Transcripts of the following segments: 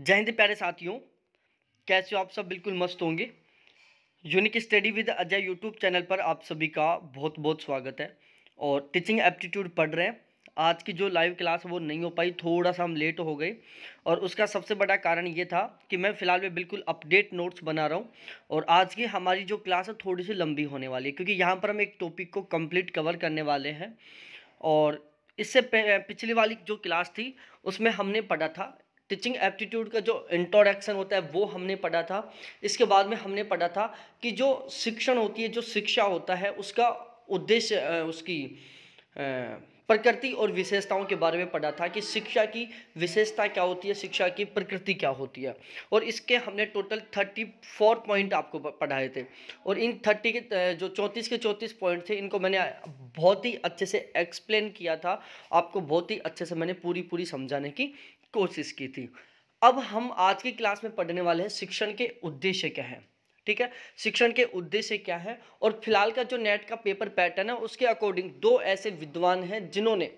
जय हिंद प्यारे साथियों कैसे हो आप सब बिल्कुल मस्त होंगे unique study with Ajay YouTube channel पर आप सभी का बहुत बहुत स्वागत है और टीचिंग एप्टीट्यूड पढ़ रहे हैं आज की जो लाइव क्लास वो नहीं हो पाई थोड़ा सा हम लेट हो गए और उसका सबसे बड़ा कारण ये था कि मैं फ़िलहाल में बिल्कुल अपडेट नोट्स बना रहा हूँ और आज की हमारी जो क्लास है थोड़ी सी लंबी होने वाली है क्योंकि यहाँ पर हम एक टॉपिक को कम्प्लीट कवर करने वाले हैं और इससे पिछली वाली जो क्लास थी उसमें हमने पढ़ा था टीचिंग एप्टीट्यूड का जो इंट्रोडक्शन होता है वो हमने पढ़ा था इसके बाद में हमने पढ़ा था कि जो शिक्षण होती है जो शिक्षा होता है उसका उद्देश्य उसकी प्रकृति और विशेषताओं के बारे में पढ़ा था कि शिक्षा की विशेषता क्या होती है शिक्षा की प्रकृति क्या होती है और इसके हमने टोटल थर्टी फोर पॉइंट आपको पढ़ाए थे और इन थर्टी के जो चौंतीस के चौंतीस पॉइंट थे इनको मैंने बहुत ही अच्छे से एक्सप्लेन किया था आपको बहुत ही अच्छे से मैंने पूरी पूरी समझाने की कोशिश की थी अब हम आज की क्लास में पढ़ने वाले हैं शिक्षण के उद्देश्य क्या है ठीक है शिक्षण के उद्देश्य क्या है और फिलहाल का जो नेट का पेपर पैटर्न है उसके अकॉर्डिंग दो ऐसे विद्वान हैं जिन्होंने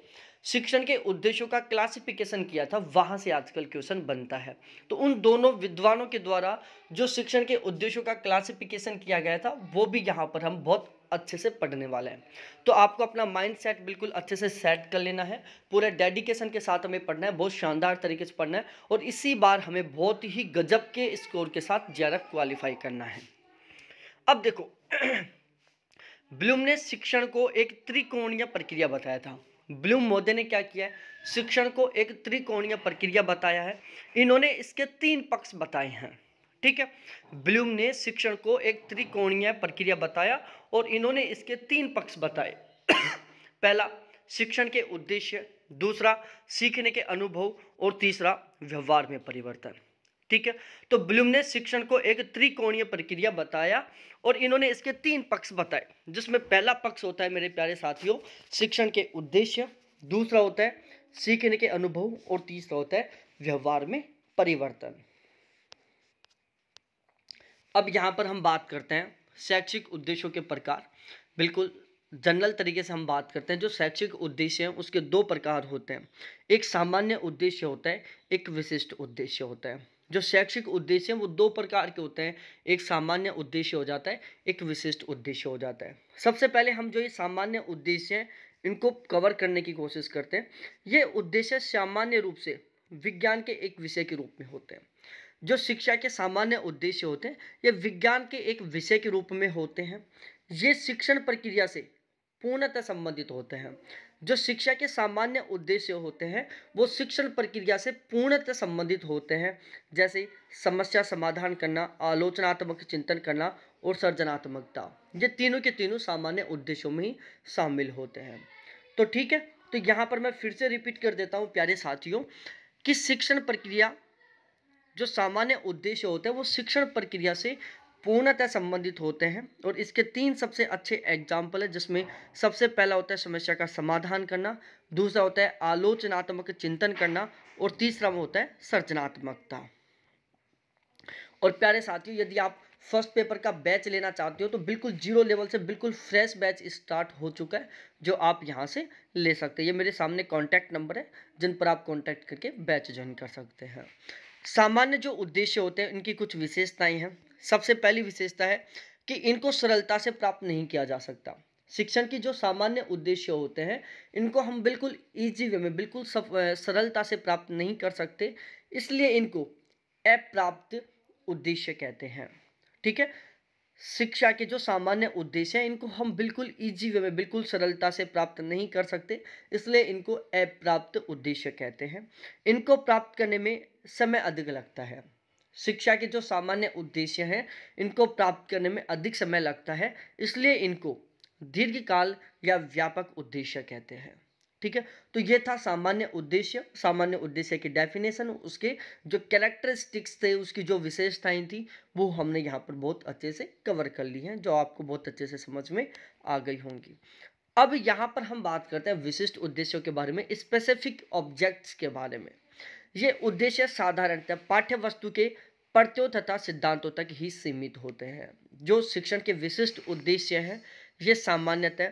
शिक्षण के उद्देश्यों का क्लासिफिकेशन किया था वहाँ से आजकल क्वेश्चन बनता है तो उन दोनों विद्वानों के द्वारा जो शिक्षण के उद्देश्यों का क्लासिफिकेशन किया गया था वो भी यहाँ पर हम बहुत अच्छे से पढ़ने वाले हैं तो आपको अपना माइंड सेट बिल्कुल अच्छे से सेट कर लेना है पूरे डेडिकेशन के साथ हमें पढ़ना है बहुत शानदार तरीके से पढ़ना है और इसी बार हमें बहुत ही गजब के स्कोर के साथ ज्यादा क्वालिफाई करना है अब देखो ब्लूम ने शिक्षण को एक त्रिकोणीय प्रक्रिया बताया था ब्लूम मोदे ने क्या किया है शिक्षण को एक त्रिकोणीय प्रक्रिया बताया है इन्होंने इसके तीन पक्ष बताए हैं ठीक है ब्लूम ने शिक्षण को एक त्रिकोणीय प्रक्रिया बताया और इन्होंने इसके तीन पक्ष बताए पहला शिक्षण के उद्देश्य दूसरा सीखने के अनुभव और तीसरा व्यवहार में परिवर्तन ठीक है तो ब्लूम ने शिक्षण को एक त्रिकोणीय प्रक्रिया बताया और इन्होंने इसके तीन पक्ष बताए जिसमें पहला पक्ष होता है मेरे प्यारे साथियों शिक्षण के उद्देश्य दूसरा होता है सीखने के अनुभव और तीसरा होता है व्यवहार में परिवर्तन अब यहाँ पर हम बात करते हैं शैक्षिक उद्देश्यों के प्रकार बिल्कुल जनरल तरीके से हम बात करते हैं जो शैक्षिक उद्देश्य हैं उसके दो प्रकार होते हैं एक सामान्य उद्देश्य होता है एक विशिष्ट उद्देश्य होता है जो शैक्षिक उद्देश्य हैं वो दो प्रकार के होते हैं एक सामान्य उद्देश्य हो जाता है एक विशिष्ट उद्देश्य हो जाता है सबसे पहले हम जो ये सामान्य उद्देश्य हैं इनको कवर करने की कोशिश करते हैं ये उद्देश्य सामान्य रूप से विज्ञान के एक विषय के रूप में होते हैं जो शिक्षा के सामान्य उद्देश्य होते हैं ये विज्ञान के एक विषय के रूप में होते हैं ये शिक्षण प्रक्रिया से पूर्णतः संबंधित होते हैं जो शिक्षा के सामान्य उद्देश्य होते हैं वो शिक्षण प्रक्रिया से पूर्णतः संबंधित होते हैं जैसे समस्या समाधान करना आलोचनात्मक चिंतन करना और सर्जनात्मकता ये तीनों के तीनों सामान्य उद्देश्यों में ही शामिल होते हैं तो ठीक है तो यहाँ पर मैं फिर से रिपीट कर देता हूँ प्यारे साथियों कि शिक्षण प्रक्रिया जो सामान्य उद्देश्य होते हैं वो शिक्षण प्रक्रिया से पूर्णतः संबंधित होते हैं और इसके तीन सबसे अच्छे एग्जाम्पल है जिसमें सबसे पहला होता है समस्या का समाधान करना दूसरा होता है आलोचनात्मक चिंतन करना और तीसरा होता है सर्जनात्मकता और प्यारे साथियों यदि आप फर्स्ट पेपर का बैच लेना चाहते हो तो बिल्कुल जीरो लेवल से बिल्कुल फ्रेश बैच स्टार्ट हो चुका है जो आप यहाँ से ले सकते हैं ये मेरे सामने कॉन्टैक्ट नंबर है जिन पर आप कॉन्टैक्ट करके बैच ज्वाइन कर सकते हैं सामान्य जो उद्देश्य होते हैं इनकी कुछ विशेषताएं हैं सबसे पहली विशेषता है कि इनको सरलता से प्राप्त नहीं किया जा सकता शिक्षण की जो सामान्य उद्देश्य होते हैं इनको हम बिल्कुल ईजी वे में बिल्कुल सफ सरलता से प्राप्त नहीं कर सकते इसलिए इनको अप्राप्त उद्देश्य कहते हैं ठीक है शिक्षा के जो सामान्य उद्देश्य हैं इनको हम बिल्कुल ईजी वे में बिल्कुल सरलता से प्राप्त नहीं कर सकते इसलिए इनको अप्राप्त उद्देश्य कहते हैं इनको प्राप्त करने में समय अधिक लगता है शिक्षा के जो सामान्य उद्देश्य हैं इनको प्राप्त करने में अधिक समय लगता है इसलिए इनको दीर्घकाल या व्यापक उद्देश्य कहते हैं ठीक है तो ये था सामान्य उद्देश्य सामान्य उद्देश्य की डेफिनेशन उसके जो कैरेक्टरिस्टिक्स थे उसकी जो विशेषताएं थी वो हमने यहाँ पर बहुत अच्छे से कवर कर ली हैं जो आपको बहुत अच्छे से समझ में आ गई होंगी अब यहाँ पर हम बात करते हैं विशिष्ट उद्देश्यों के बारे में स्पेसिफिक ऑब्जेक्ट्स के बारे में ये उद्देश्य साधारणतः पाठ्य वस्तु के प्रत्यो तथा सिद्धांतों तक ही सीमित होते हैं जो शिक्षण के विशिष्ट उद्देश्य हैं ये सामान्यतः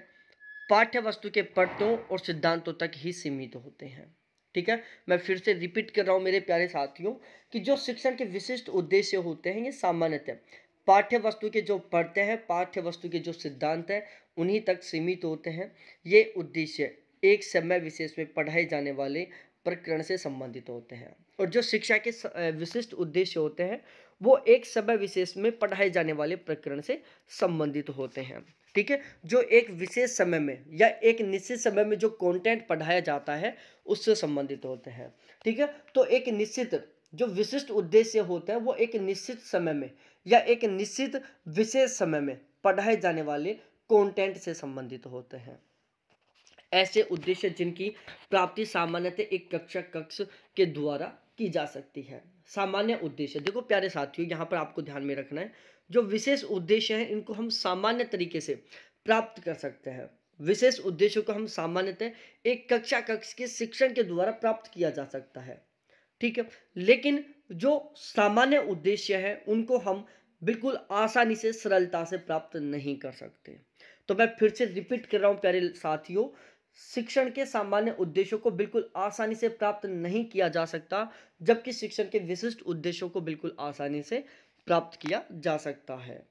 पाठ्य वस्तु के प्रत्यों और सिद्धांतों तक ही सीमित होते हैं ठीक है मैं फिर से रिपीट कर रहा हूँ मेरे प्यारे साथियों कि जो शिक्षण के विशिष्ट उद्देश्य होते हैं ये सामान्यतः पाठ्य वस्तु के जो पढ़ते हैं पाठ्य वस्तु के जो सिद्धांत हैं उन्हीं तक सीमित होते हैं ये उद्देश्य एक समय विशेष में पढ़ाए जाने वाले प्रकरण से संबंधित होते हैं और जो शिक्षा के विशिष्ट उद्देश्य होते हैं वो एक समय विशेष में पढ़ाए जाने वाले प्रकरण से संबंधित होते हैं ठीक है जो एक विशेष समय में या एक निश्चित समय में जो कंटेंट पढ़ाया जाता है उससे संबंधित होते हैं ठीक है तो एक निश्चित जो विशिष्ट उद्देश्य होते हैं वो एक निश्चित समय में या एक निश्चित विशेष समय में पढ़ाए जाने वाले कंटेंट से संबंधित होते हैं ऐसे उद्देश्य जिनकी प्राप्ति सामान्यतः एक कक्षा कक्ष के द्वारा की जा सकती है सामान्य उद्देश्य देखो प्यारे साथियों यहाँ पर आपको ध्यान में रखना है जो विशेष उद्देश्य हैं इनको हम सामान्य तरीके से प्राप्त कर सकते हैं विशेष उद्देश्यों को हम सामान्यतः एक कक्षा कक्ष के शिक्षण के द्वारा प्राप्त किया जा सकता है ठीक है लेकिन जो सामान्य उद्देश्य है उनको हम बिल्कुल आसानी से सरलता से प्राप्त नहीं कर सकते तो मैं फिर से रिपीट कर रहा हूँ प्यारे साथियों शिक्षण के सामान्य उद्देश्यों को बिल्कुल आसानी से प्राप्त नहीं किया जा सकता जबकि शिक्षण के विशिष्ट उद्देश्यों को बिल्कुल आसानी से प्राप्त किया जा सकता है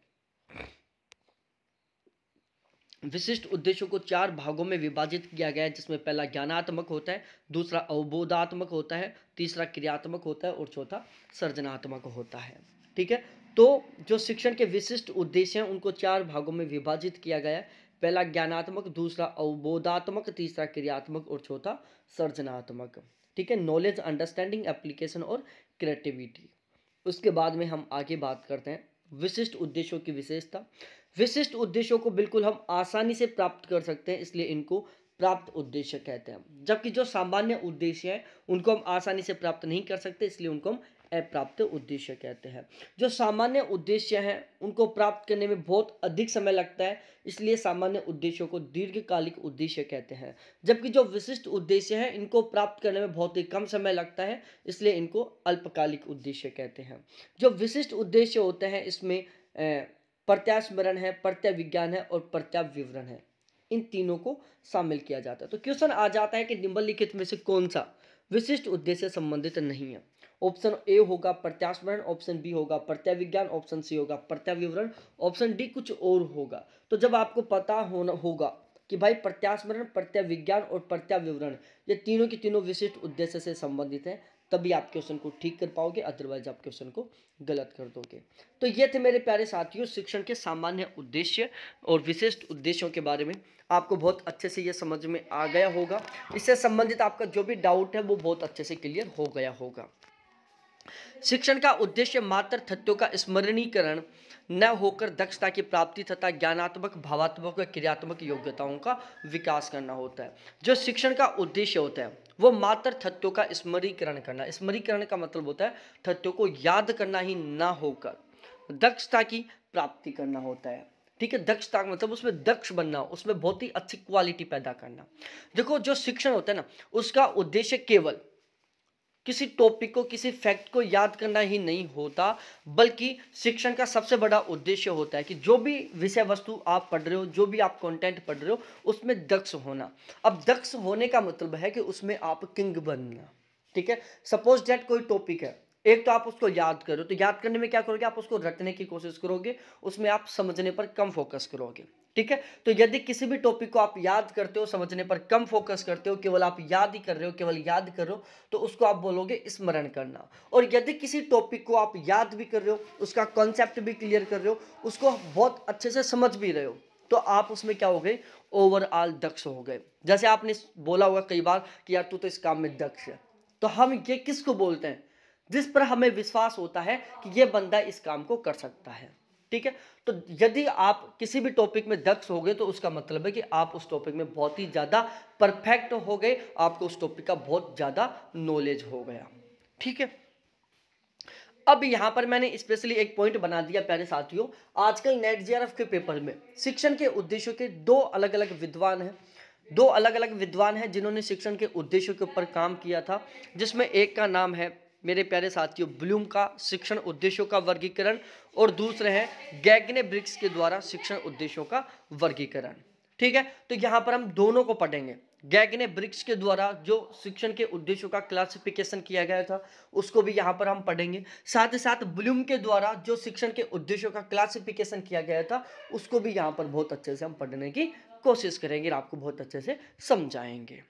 विशिष्ट उद्देश्यों को चार भागों में विभाजित किया गया है जिसमें पहला ज्ञानात्मक होता है दूसरा अवबोधात्मक होता है तीसरा क्रियात्मक होता है और चौथा सर्जनात्मक होता है ठीक है तो जो शिक्षण के विशिष्ट उद्देश्य हैं उनको चार भागों में विभाजित किया गया है पहला ज्ञानात्मक दूसरा अवबोधात्मक तीसरा क्रियात्मक और चौथा सर्जनात्मक ठीक है नॉलेज अंडरस्टैंडिंग एप्लीकेशन और क्रिएटिविटी उसके बाद में हम आगे बात करते हैं विशिष्ट उद्देश्यों की विशेषता विशिष्ट उद्देश्यों को बिल्कुल हम आसानी से प्राप्त कर सकते हैं इसलिए इनको प्राप्त उद्देश्य कहते हैं जबकि जो सामान्य उद्देश्य हैं उनको हम आसानी से प्राप्त नहीं कर सकते इसलिए उनको हम अप्राप्त उद्देश्य कहते हैं जो सामान्य उद्देश्य हैं उनको प्राप्त करने में बहुत अधिक समय लगता है इसलिए सामान्य उद्देश्यों को दीर्घकालिक उद्देश्य कहते हैं जबकि जो विशिष्ट उद्देश्य हैं इनको प्राप्त करने में बहुत ही कम समय लगता है इसलिए इनको अल्पकालिक उद्देश्य कहते हैं जो विशिष्ट उद्देश्य होते हैं इसमें प्रत्यास्मरण है प्रत्यय विज्ञान है और प्रत्याव विवरण है इन तीनों को शामिल किया जाता है तो क्वेश्चन आ जाता है कि निम्नलिखित में से कौन सा विशिष्ट उद्देश्य संबंधित नहीं है ऑप्शन ए होगा प्रत्यास्मरण ऑप्शन बी होगा प्रत्याविज्ञान ऑप्शन सी होगा प्रत्याविवरण ऑप्शन डी कुछ और होगा तो जब आपको पता होना होगा कि भाई प्रत्यास्मरण प्रत्याविज्ञान और प्रत्याविवरण ये तीनों के तीनों विशिष्ट उद्देश्य से संबंधित है तभी आप क्वेश्चन को ठीक कर पाओगे अदरवाइज आप क्वेश्चन को गलत कर दोगे तो ये थे मेरे प्यारे साथियों शिक्षण के सामान्य उद्देश्य और विशिष्ट उद्देश्यों के बारे में आपको बहुत अच्छे से ये समझ में आ गया होगा इससे संबंधित आपका जो भी डाउट है वो बहुत अच्छे से क्लियर हो गया होगा शिक्षण का उद्देश्य मात्र तथ्यों का स्मरणीकरण न होकर दक्षता की प्राप्ति तथा ज्ञानात्मक भावात्मक और क्रियात्मक योग्यताओं का विकास करना होता है जो शिक्षण का उद्देश्य होता है वो मात्र तथ्यों का स्मरीकरण करना स्मरीकरण का मतलब होता है तथ्यों को याद करना ही न होकर दक्षता की प्राप्ति करना होता है ठीक है दक्षता का मतलब उसमें दक्ष बनना उसमें बहुत ही अच्छी क्वालिटी पैदा करना देखो जो शिक्षण होता है ना उसका उद्देश्य केवल किसी टॉपिक को किसी फैक्ट को याद करना ही नहीं होता बल्कि शिक्षण का सबसे बड़ा उद्देश्य होता है कि जो भी विषय वस्तु आप पढ़ रहे हो जो भी आप कंटेंट पढ़ रहे हो उसमें दक्ष होना अब दक्ष होने का मतलब है कि उसमें आप किंग बनना ठीक है सपोज डेट कोई टॉपिक है एक तो आप उसको याद करो तो याद करने में क्या करोगे आप उसको रटने की कोशिश करोगे उसमें आप समझने पर कम फोकस करोगे ठीक है तो यदि किसी भी टॉपिक को आप याद करते हो समझने पर कम फोकस करते हो केवल आप याद ही कर रहे हो केवल याद कर रहे हो तो उसको आप बोलोगे स्मरण करना और यदि किसी टॉपिक को आप याद भी कर रहे हो उसका कॉन्सेप्ट भी क्लियर कर रहे हो उसको बहुत अच्छे से समझ भी रहे हो तो आप उसमें क्या हो गए ओवरऑल दक्ष हो गए जैसे आपने बोला होगा कई बार कि यार तू तो इस काम में दक्ष है तो हम ये किसको बोलते हैं जिस पर हमें विश्वास होता है कि ये बंदा इस काम को कर सकता है ठीक है तो यदि आप किसी भी टॉपिक में दक्ष हो गए तो उसका मतलब है कि आप उस टॉपिक में बहुत ही ज़्यादा परफेक्ट हो गए आपको उस टॉपिक का बहुत ज़्यादा नॉलेज हो गया ठीक है अब यहाँ पर मैंने स्पेशली एक पॉइंट बना दिया प्यारे साथियों आजकल नेट जी के पेपर में शिक्षण के उद्देश्यों के दो अलग अलग विद्वान हैं दो अलग अलग विद्वान हैं जिन्होंने शिक्षण के उद्देश्यों के ऊपर काम किया था जिसमें एक का नाम है मेरे प्यारे साथियों ब्लूम का शिक्षण उद्देश्यों का वर्गीकरण और दूसरे हैं गैगने ब्रिक्स के द्वारा शिक्षण उद्देश्यों का वर्गीकरण ठीक है तो यहाँ पर हम दोनों को पढ़ेंगे गैगने ब्रिक्स के द्वारा जो शिक्षण के उद्देश्यों का क्लासिफिकेशन किया गया था उसको भी यहाँ पर हम पढ़ेंगे साथ ही साथ ब्लूम के द्वारा जो शिक्षण के उद्देश्यों का क्लासिफिकेशन किया गया था उसको भी यहाँ पर बहुत अच्छे से हम पढ़ने की कोशिश करेंगे और आपको बहुत अच्छे से समझाएंगे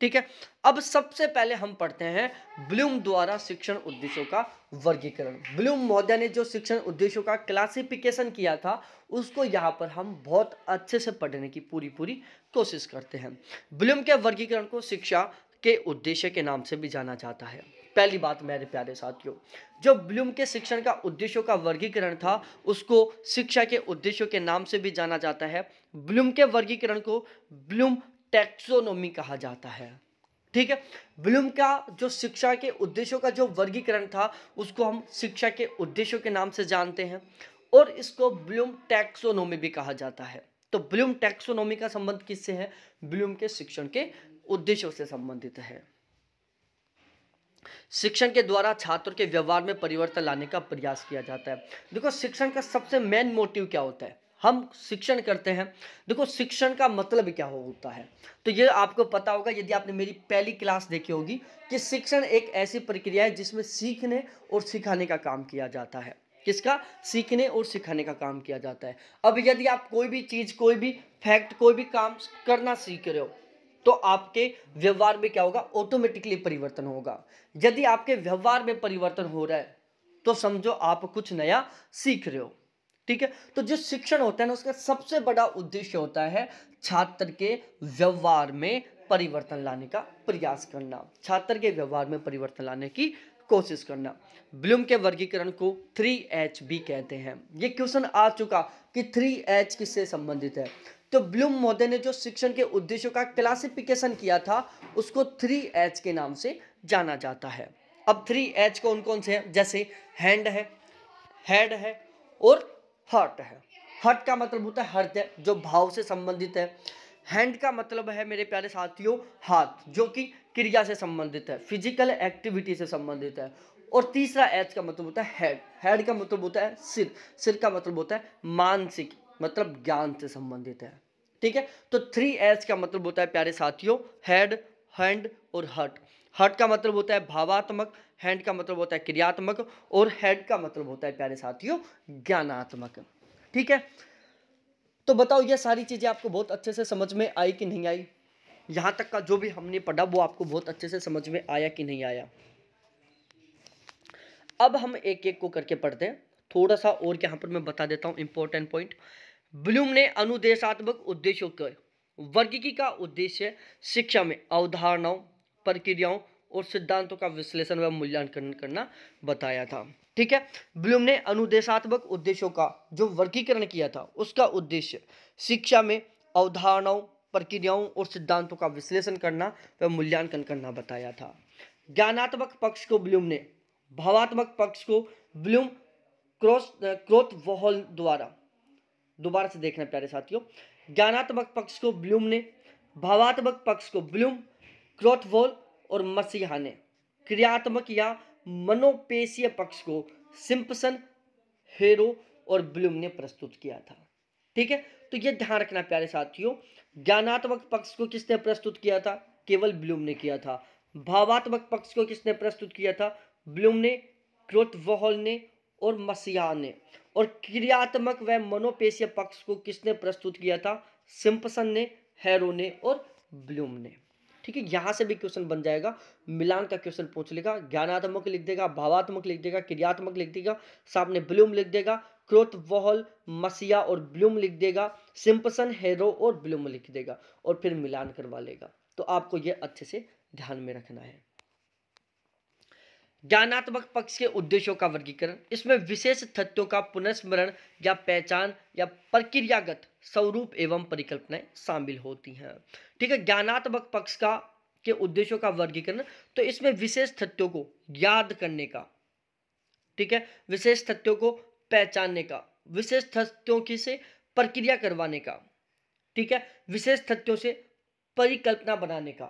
ठीक है अब सबसे पहले हम पढ़ते हैं ब्लूम द्वारा शिक्षण उद्देश्यों का वर्गीकरण ब्लूम महोदय ने जो शिक्षण उद्देश्यों का क्लासिफिकेशन किया था उसको यहाँ पर हम बहुत अच्छे से पढ़ने की पूरी पूरी कोशिश करते हैं ब्लूम के वर्गीकरण को शिक्षा के उद्देश्य के नाम से भी जाना जाता है पहली बात मेरे प्यारे साथियों जो ब्लूम के शिक्षण का उद्देश्यों का वर्गीकरण था उसको शिक्षा के उद्देश्यों के नाम से भी जाना जाता है ब्लूम के वर्गीकरण को ब्लूम टैक्सोनोमी कहा जाता है ठीक है ब्लूम का जो शिक्षा के उद्देश्यों का जो वर्गीकरण था उसको हम शिक्षा के उद्देश्यों के नाम से जानते हैं और इसको ब्लूम टैक्सोनोमी भी कहा जाता है तो ब्लूम टैक्सोनोमी का संबंध किससे है ब्लूम के शिक्षण के उद्देश्यों से संबंधित है शिक्षण के द्वारा छात्र के व्यवहार में परिवर्तन लाने का प्रयास किया जाता है देखो शिक्षण का सबसे मेन मोटिव क्या होता है हम शिक्षण करते हैं देखो शिक्षण का मतलब क्या होता है तो ये आपको पता होगा यदि आपने मेरी पहली क्लास देखी होगी कि शिक्षण एक ऐसी प्रक्रिया है जिसमें सीखने और सिखाने का काम किया जाता है किसका सीखने और सिखाने का काम किया जाता है अब यदि आप कोई भी चीज़ कोई भी फैक्ट कोई भी काम करना सीख रहे हो तो आपके व्यवहार में क्या होगा ऑटोमेटिकली परिवर्तन होगा यदि आपके व्यवहार में परिवर्तन हो रहा है तो समझो आप कुछ नया सीख रहे हो ठीक है तो जो शिक्षण होता है ना उसका सबसे बड़ा उद्देश्य होता है छात्र के व्यवहार में परिवर्तन लाने का प्रयास करना छात्र के व्यवहार में परिवर्तन लाने की कोशिश करना ब्लूम के वर्गीकरण को थ्री एच भी कहते हैं ये क्वेश्चन आ चुका कि थ्री एच किससे संबंधित है तो ब्लूम महोदय ने जो शिक्षण के उद्देश्यों का क्लासिफिकेशन किया था उसको थ्री एच के नाम से जाना जाता है अब थ्री एच कौन कौन से हैं जैसे हैंड है हेड है और हर्ट है हर्ट का मतलब होता है हृदय जो भाव से संबंधित है हैंड का मतलब है मेरे प्यारे साथियों हाथ जो कि क्रिया से संबंधित है फिजिकल एक्टिविटी से संबंधित है और तीसरा एच का मतलब होता है हेड हेड का मतलब होता है सिर सिर का मतलब होता है मानसिक मतलब ज्ञान से संबंधित है ठीक है तो थ्री एच का मतलब होता है प्यारे साथियों हेड हैंड और हट हट का मतलब होता है भावात्मक हैंड का मतलब होता है क्रियात्मक और हेड का मतलब होता है प्यारे साथियों ज्ञानात्मक ठीक है तो बताओ ये सारी चीज़ें आपको बहुत अच्छे से समझ में आई कि नहीं आई यहां तक का जो भी हमने पढ़ा वो आपको बहुत अच्छे से समझ में आया कि नहीं आया अब हम एक एक को करके पढ़ते हैं थोड़ा सा और यहां पर मैं बता देता हूं इंपॉर्टेंट पॉइंट ब्लूम ने अनुदेशात्मक उद्देश्यों के वर्गीकी का उद्देश्य शिक्षा में अवधारणाओं प्रक्रियाओं और सिद्धांतों का विश्लेषण व मूल्यांकन करना बताया था ठीक है ब्लूम ने अनुदेशात्मक उद्देश्यों का जो वर्गीकरण किया था उसका उद्देश्य शिक्षा में अवधारणाओं प्रक्रियाओं और सिद्धांतों का विश्लेषण करना व मूल्यांकन करना बताया था ज्ञानात्मक पक्ष को ब्लूम ने भावात्मक पक्ष को ब्लूम क्रोस क्रोथ वॉहल द्वारा दोबारा से देखना प्यारे साथियों ज्ञानात्मक पक्ष को ब्लूम ने भावात्मक पक्ष को ब्लूम क्रोथ वॉल और मसीहा ने क्रियात्मक या मनोपेशीय पक्ष को सिंपसन हेरो और ब्लूम ने प्रस्तुत किया था ठीक है तो यह ध्यान रखना प्यारे साथियों ज्ञानात्मक पक्ष को किसने प्रस्तुत किया था केवल ब्लूम ने किया था भावात्मक पक्ष को किसने प्रस्तुत किया था ब्लूम ने क्रोत वहल ने और मसिया ने और क्रियात्मक व मनोपेशीय पक्ष को किसने प्रस्तुत किया था सिंपसन ने हैरो ने और ब्लूम ने ठीक है यहाँ से भी क्वेश्चन बन जाएगा मिलान का क्वेश्चन पूछ लेगा ज्ञानात्मक लिख देगा भावात्मक लिख देगा क्रियात्मक लिख देगा सामने ब्लूम लिख देगा क्रोत वहल मसिया और ब्लूम लिख देगा सिंपसन हेरो और ब्लूम लिख देगा और फिर मिलान करवा लेगा तो आपको ये अच्छे से ध्यान में रखना है ज्ञानात्मक पक्ष के उद्देश्यों का वर्गीकरण इसमें विशेष तथ्यों का पुनस्मरण या पहचान या प्रक्रियागत स्वरूप एवं परिकल्पनाएं शामिल होती हैं ठीक है ज्ञानात्मक पक्ष का के उद्देश्यों का वर्गीकरण तो इसमें विशेष तथ्यों को याद करने का ठीक है विशेष तथ्यों को पहचानने का विशेष तथ्यों की से प्रक्रिया करवाने का ठीक है विशेष तथ्यों से परिकल्पना बनाने का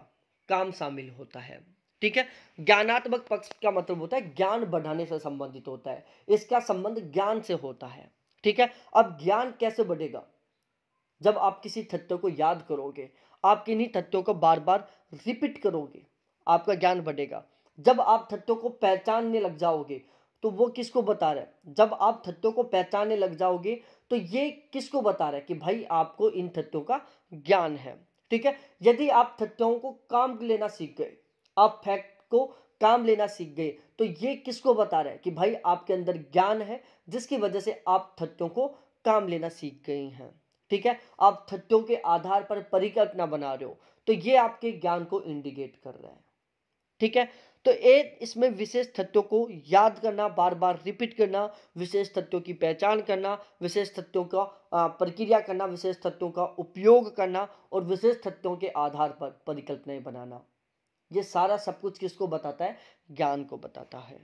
काम शामिल होता है ठीक है ज्ञानात्मक पक्ष का मतलब होता है ज्ञान बढ़ाने से संबंधित होता है इसका संबंध ज्ञान से होता है ठीक है अब ज्ञान कैसे बढ़ेगा जब आप किसी तथ्य को याद करोगे आप किन्हीं तथ्यों को बार बार रिपीट करोगे आपका ज्ञान बढ़ेगा जब आप तथ्यों को पहचानने लग जाओगे तो वो किसको बता रहा है जब आप तथ्यों को पहचानने लग जाओगे तो ये किसको बता रहा है कि भाई आपको इन तथ्यों का ज्ञान है ठीक है यदि आप तथ्यों को काम लेना सीख गए आप फैक्ट को काम लेना सीख गए तो ये किसको बता रहा है कि भाई आपके अंदर ज्ञान है जिसकी वजह से आप तथ्यों को काम लेना सीख गए हैं ठीक है आप तथ्यों के आधार पर परिकल्पना बना रहे हो तो ये आपके ज्ञान को इंडिकेट कर रहा है ठीक है तो एक इसमें विशेष तथ्यों को याद करना बार बार रिपीट करना विशेष तथ्यों की पहचान करना विशेष तथ्यों का प्रक्रिया करना विशेष तथ्यों का उपयोग करना और विशेष तथ्यों के आधार पर परिकल्पनाएं बनाना ये सारा सब कुछ किसको बताता है ज्ञान को बताता है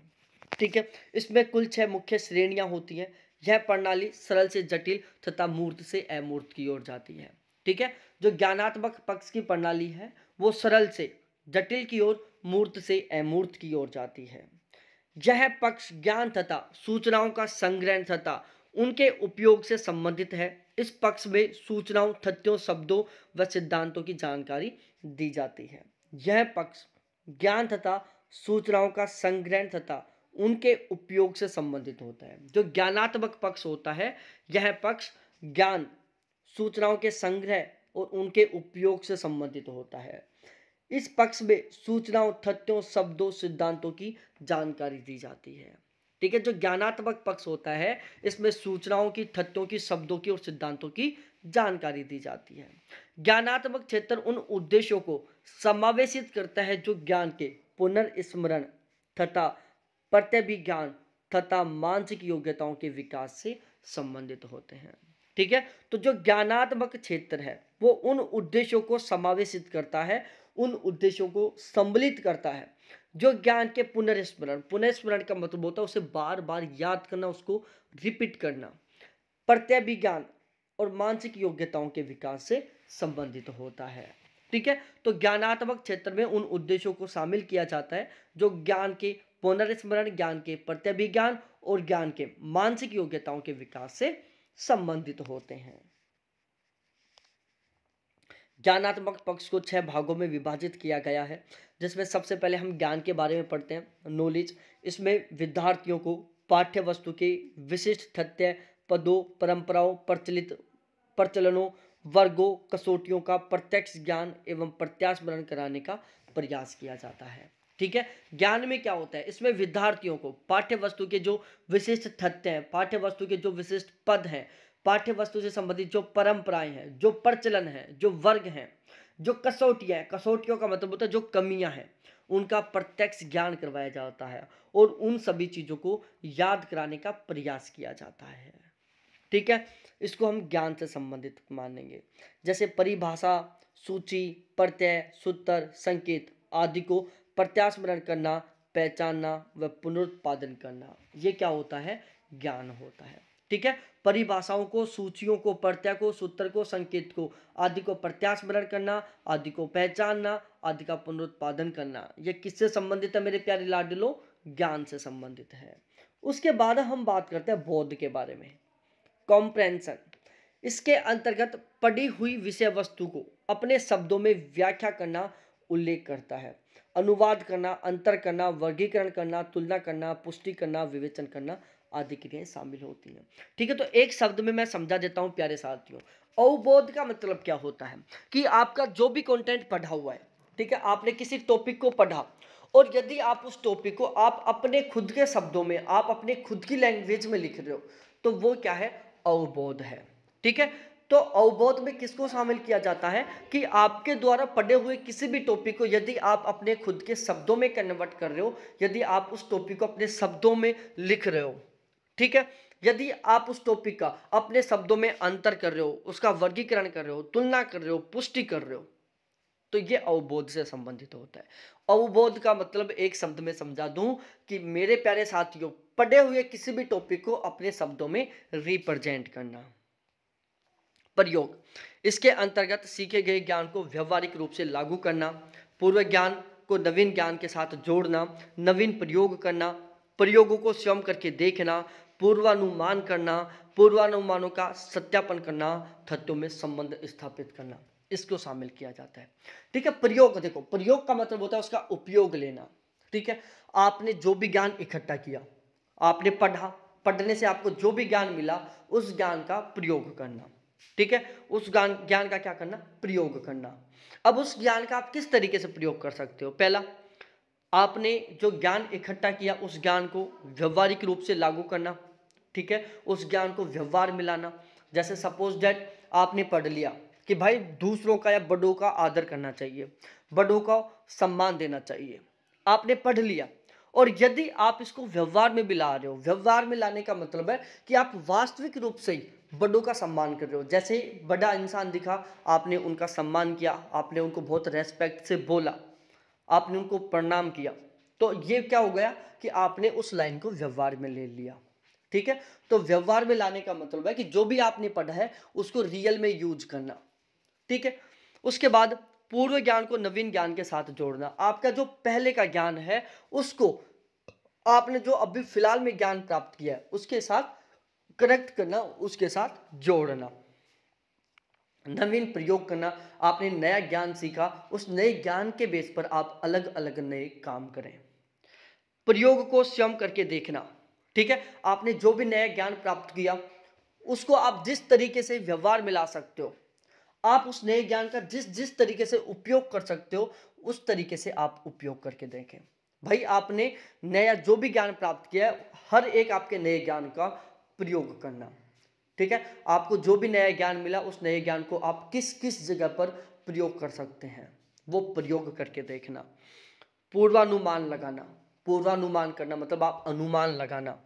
ठीक है इसमें कुल छह मुख्य श्रेणियां होती हैं यह प्रणाली सरल से जटिल तथा मूर्त से अमूर्त की ओर जाती है ठीक है जो ज्ञानात्मक पक्ष की प्रणाली है वो सरल से जटिल की ओर मूर्त से अमूर्त की ओर जाती है यह पक्ष ज्ञान तथा सूचनाओं का संग्रहण तथा उनके उपयोग से संबंधित है इस पक्ष में सूचनाओं तथ्यों शब्दों व सिद्धांतों की जानकारी दी जाती है यह पक्ष ज्ञान तथा सूचनाओं का संग्रहण तथा उनके उपयोग से संबंधित होता है जो ज्ञानात्मक पक्ष होता है यह पक्ष ज्ञान सूचनाओं के संग्रह और उनके उपयोग से संबंधित होता है इस पक्ष में सूचनाओं तथ्यों शब्दों सिद्धांतों की जानकारी दी जाती है ठीक है जो ज्ञानात्मक पक्ष होता है इसमें सूचनाओं की तथ्यों की शब्दों की और सिद्धांतों की जानकारी दी जाती है ज्ञानात्मक क्षेत्र उन उद्देश्यों को समावेशित करता है जो ज्ञान के पुनर्स्मरण तथा प्रत्यभिज्ञान तथा मानसिक योग्यताओं के विकास से संबंधित होते हैं ठीक है तो जो ज्ञानात्मक क्षेत्र है वो उन उद्देश्यों को समावेशित करता है उन उद्देश्यों को सम्मिलित करता है जो ज्ञान के पुनर्स्मरण पुनर्स्मरण का मतलब होता है उसे बार बार याद करना उसको रिपीट करना प्रत्यभिज्ञान और मानसिक योग्यताओं के विकास से संबंधित होता है ठीक है तो ज्ञानात्मक क्षेत्र में उन उद्देश्यों को शामिल किया जाता है जो ज्ञान के पुनर्स्मरण ज्ञान के प्रत्यभिज्ञान और ज्ञान के मानसिक योग्यताओं के विकास से संबंधित होते हैं ज्ञानात्मक पक्ष को छह भागों में विभाजित किया गया है जिसमें सबसे पहले हम ज्ञान के बारे में पढ़ते हैं नॉलेज इसमें विद्यार्थियों को पाठ्य वस्तु के विशिष्ट तथ्य पदों परंपराओं प्रचलित प्रचलनों वर्गों कसौटियों का प्रत्यक्ष ज्ञान एवं प्रत्यास्मरण कराने का प्रयास किया जाता है ठीक है ज्ञान में क्या होता है इसमें विद्यार्थियों को पाठ्य वस्तु के जो विशिष्ट तथ्य हैं पाठ्य वस्तु के जो विशिष्ट पद हैं पाठ्य वस्तु से संबंधित जो परंपराएं हैं जो प्रचलन है जो वर्ग हैं जो कसौटियाँ हैं कसौटियों का मतलब होता है जो कमियां हैं उनका प्रत्यक्ष ज्ञान करवाया जाता है और उन सभी चीज़ों को याद कराने का प्रयास किया जाता है ठीक है इसको हम ज्ञान से संबंधित मानेंगे जैसे परिभाषा सूची प्रत्यय सूत्र संकेत आदि को प्रत्यास्मरण करना पहचानना व पुनरुत्पादन करना ये क्या होता है ज्ञान होता है ठीक है परिभाषाओं को सूचियों को प्रत्यय को सूत्र को संकेत को आदि को प्रत्यास्मरण करना आदि को पहचानना आदि का पुनरुत्पादन करना ये किससे संबंधित है मेरे प्यारे लाडिलो ज्ञान से संबंधित है उसके बाद हम बात करते हैं बौद्ध के बारे में कॉम्प्रेंसन इसके अंतर्गत पढ़ी हुई विषय वस्तु को अपने शब्दों में व्याख्या करना उल्लेख करता है अनुवाद करना अंतर करना वर्गीकरण करना तुलना करना पुष्टि करना विवेचन करना आदि क्रियाएं शामिल होती हैं ठीक है तो एक शब्द में मैं समझा देता हूँ प्यारे साथियों अवबोध का मतलब क्या होता है कि आपका जो भी कंटेंट पढ़ा हुआ है ठीक है आपने किसी टॉपिक को पढ़ा और यदि आप उस टॉपिक को आप अपने खुद के शब्दों में आप अपने खुद की लैंग्वेज में लिख रहे हो तो वो क्या है अवबोध है ठीक है तो अवबोध में किसको शामिल किया जाता है कि आपके द्वारा पढ़े हुए किसी भी टॉपिक को यदि आप अपने खुद के शब्दों में कन्वर्ट कर रहे हो यदि आप उस टॉपिक को अपने शब्दों में लिख रहे हो ठीक है यदि आप उस टॉपिक का अपने शब्दों में अंतर कर रहे हो उसका वर्गीकरण कर रहे हो तुलना कर रहे हो पुष्टि कर रहे हो तो ये अवबोध से संबंधित होता है अवबोध का मतलब एक शब्द में समझा दूं कि मेरे प्यारे साथियों पढ़े हुए किसी भी टॉपिक को अपने शब्दों में रिप्रेजेंट करना प्रयोग इसके अंतर्गत सीखे गए ज्ञान को व्यवहारिक रूप से लागू करना पूर्व ज्ञान को नवीन ज्ञान के साथ जोड़ना नवीन प्रयोग करना प्रयोगों को स्वयं करके देखना पूर्वानुमान करना पूर्वानुमानों का सत्यापन करना तथ्यों में संबंध स्थापित करना इसको शामिल किया जाता है ठीक है प्रयोग देखो प्रयोग का मतलब होता है उसका उपयोग लेना ठीक है आपने जो भी ज्ञान इकट्ठा किया आपने पढ़ा पढ़ने से आपको जो भी ज्ञान मिला उस ज्ञान का प्रयोग करना ठीक है उस ज्ञान ज्ञान का क्या करना प्रयोग करना अब उस ज्ञान का आप किस तरीके से प्रयोग कर सकते हो पहला आपने जो ज्ञान इकट्ठा किया उस ज्ञान को व्यवहारिक रूप से लागू करना ठीक है उस ज्ञान को व्यवहार मिलाना जैसे सपोज डैट आपने पढ़ लिया कि भाई दूसरों का या बड़ों का आदर करना चाहिए बड़ों का सम्मान देना चाहिए आपने पढ़ लिया और यदि आप इसको व्यवहार में भी ला रहे हो व्यवहार में लाने का मतलब है कि आप वास्तविक रूप से ही बड़ों का सम्मान कर रहे हो जैसे ही बड़ा इंसान दिखा आपने उनका सम्मान किया आपने उनको बहुत रेस्पेक्ट से बोला आपने उनको प्रणाम किया तो ये क्या हो गया कि आपने उस लाइन को व्यवहार में ले लिया ठीक है तो व्यवहार में लाने का मतलब है कि जो भी आपने पढ़ा है उसको रियल में यूज करना ठीक है उसके बाद पूर्व ज्ञान को नवीन ज्ञान के साथ जोड़ना आपका जो पहले का ज्ञान है उसको आपने जो अभी फिलहाल में ज्ञान प्राप्त किया है उसके साथ कनेक्ट करना उसके साथ जोड़ना नवीन प्रयोग करना आपने नया ज्ञान सीखा उस नए ज्ञान के बेस पर आप अलग अलग नए काम करें प्रयोग को स्वयं करके देखना ठीक है आपने जो भी नया ज्ञान प्राप्त किया उसको आप जिस तरीके से व्यवहार मिला सकते हो आप उस नए ज्ञान का जिस जिस तरीके से उपयोग कर सकते हो उस तरीके से आप उपयोग करके देखें भाई आपने नया जो भी ज्ञान प्राप्त किया है हर एक आपके नए ज्ञान का प्रयोग करना ठीक है आपको जो भी नया ज्ञान मिला उस नए ज्ञान को आप किस किस जगह पर प्रयोग कर सकते हैं वो प्रयोग करके देखना पूर्वानुमान लगाना पूर्वानुमान करना मतलब आप अनुमान लगाना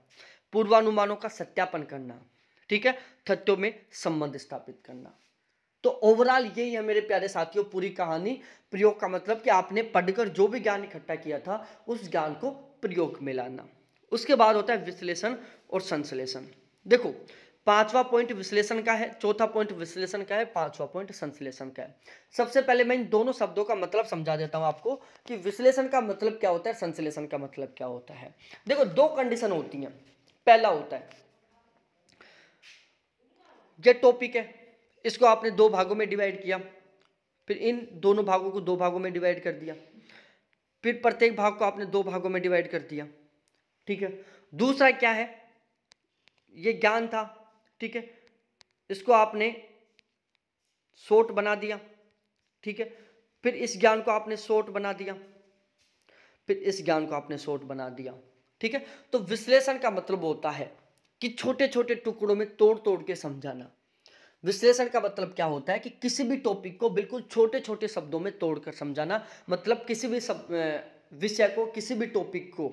पूर्वानुमानों का सत्यापन करना ठीक है तथ्यों में संबंध स्थापित करना तो ओवरऑल यही है मेरे प्यारे साथियों पूरी कहानी प्रयोग का मतलब कि आपने पढ़कर जो भी ज्ञान इकट्ठा किया था उस ज्ञान को प्रयोग में लाना उसके बाद होता है विश्लेषण और संश्लेषण देखो पांचवा पॉइंट विश्लेषण का है चौथा पॉइंट विश्लेषण का है पांचवा पॉइंट संश्लेषण का है सबसे पहले मैं इन दोनों शब्दों का मतलब समझा देता हूं आपको कि विश्लेषण का मतलब क्या होता है संश्लेषण का मतलब क्या होता है देखो दो कंडीशन होती हैं पहला होता है यह टॉपिक है इसको आपने दो भागों में डिवाइड किया फिर इन दोनों भागों को दो भागों में डिवाइड कर दिया फिर प्रत्येक भाग को आपने दो भागों में डिवाइड कर दिया ठीक है दूसरा क्या है ये ज्ञान था ठीक है इसको आपने शोट बना दिया ठीक है फिर इस ज्ञान को आपने शोट बना दिया फिर इस ज्ञान को आपने शोट बना दिया ठीक है तो विश्लेषण का मतलब होता है कि छोटे छोटे टुकड़ों में तोड़ तोड़ के समझाना विश्लेषण का मतलब क्या होता है कि किसी भी टॉपिक को बिल्कुल छोटे छोटे शब्दों में तोड़कर समझाना मतलब किसी भी विषय को किसी भी टॉपिक को